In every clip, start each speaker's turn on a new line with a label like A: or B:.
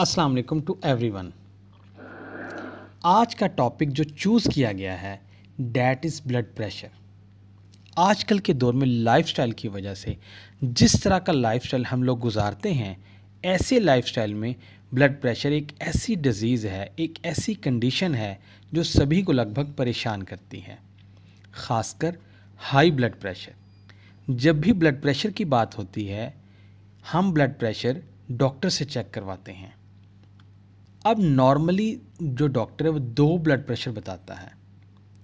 A: अस्सलाम वालेकुम to everyone आज का टॉपिक जो चूज़ किया गया है डैट इज़ ब्लड प्रेशर आजकल के दौर में लाइफस्टाइल की वजह से जिस तरह का लाइफस्टाइल हम लोग गुजारते हैं ऐसे लाइफस्टाइल में ब्लड प्रेशर एक ऐसी डिज़ीज़ है एक ऐसी कंडीशन है जो सभी को लगभग परेशान करती है ख़ासकर हाई ब्लड प्रेशर जब भी ब्लड प्रेशर की बात होती है हम ब्लड प्रेशर डॉक्टर से चेक करवाते हैं अब नॉर्मली जो डॉक्टर है वो दो ब्लड प्रेशर बताता है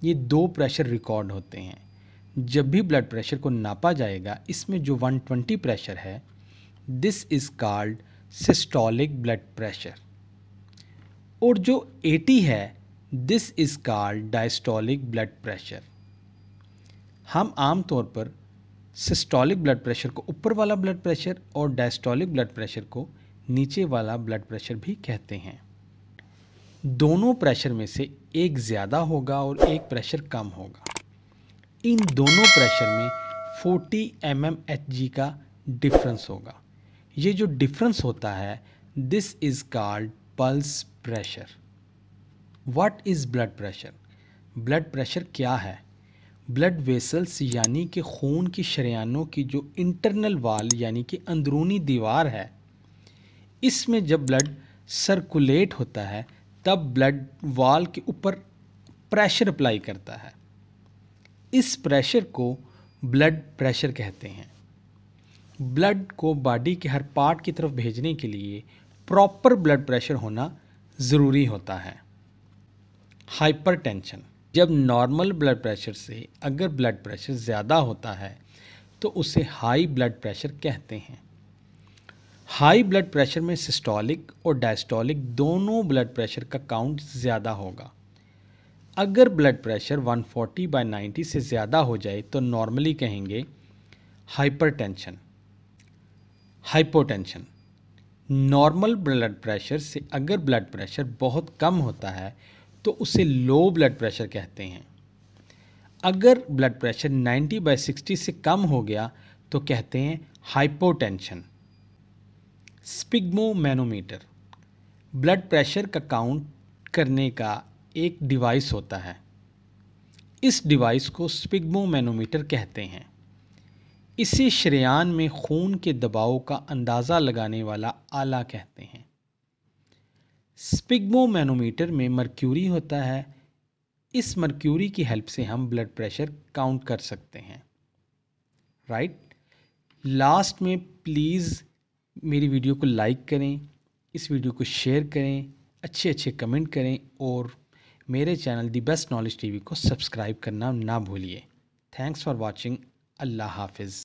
A: ये दो प्रेशर रिकॉर्ड होते हैं जब भी ब्लड प्रेशर को नापा जाएगा इसमें जो 120 प्रेशर है this is called systolic blood pressure और जो 80 है this is called diastolic blood pressure हम आम तौर पर सिस्टोलिक ब्लड प्रेशर को ऊपर वाला ब्लड प्रेशर और डायस्टोलिक ब्लड प्रेशर को नीचे वाला ब्लड प्रेशर भी कहते हैं दोनों प्रेशर में से एक ज़्यादा होगा और एक प्रेशर कम होगा इन दोनों प्रेशर में 40 एम एम एच जी का डिफरेंस होगा ये जो डिफरेंस होता है this is called pulse pressure what is blood pressure blood pressure क्या है ब्लड वेसल्स यानी कि खून की शरियानों की जो इंटरनल वाल यानी कि अंदरूनी दीवार है इसमें जब ब्लड सर्कुलेट होता है तब ब्लड वाल के ऊपर प्रेशर अप्लाई करता है इस प्रेशर को ब्लड प्रेशर कहते हैं ब्लड को बॉडी के हर पार्ट की तरफ भेजने के लिए प्रॉपर ब्लड प्रेशर होना ज़रूरी होता है हाइपरटेंशन जब नॉर्मल ब्लड प्रेशर से अगर ब्लड प्रेशर ज़्यादा होता है तो उसे हाई ब्लड प्रेशर कहते हैं हाई ब्लड प्रेशर में सिस्टोलिक और डायस्टोलिक दोनों ब्लड प्रेशर का काउंट ज़्यादा होगा अगर ब्लड प्रेशर 140 बाई नाइन्टी से ज़्यादा हो जाए तो नॉर्मली कहेंगे hypertension hypotension normal blood pressure से अगर ब्लड प्रेशर बहुत कम होता है तो उसे लो ब्लड प्रेशर कहते हैं अगर ब्लड प्रेशर 90 बाई सिक्सटी से कम हो गया तो कहते हैं हाइपोटेंशन स्पिग्मोमैनोमीटर ब्लड प्रेशर का काउंट करने का एक डिवाइस होता है इस डिवाइस को स्पिग्मोमैनोमीटर कहते हैं इसे श्रेयान में खून के दबाव का अंदाज़ा लगाने वाला आला कहते हैं स्पिग्मोमैनोमीटर में मर्क्यूरी होता है इस मर्क्यूरी की हेल्प से हम ब्लड प्रेशर काउंट कर सकते हैं राइट लास्ट में प्लीज़ मेरी वीडियो को लाइक करें इस वीडियो को शेयर करें अच्छे अच्छे कमेंट करें और मेरे channel the best knowledge TV को सब्सक्राइब करना ना भूलिए थैंक्स फॉर वाचिंग अल्लाह हाफिज़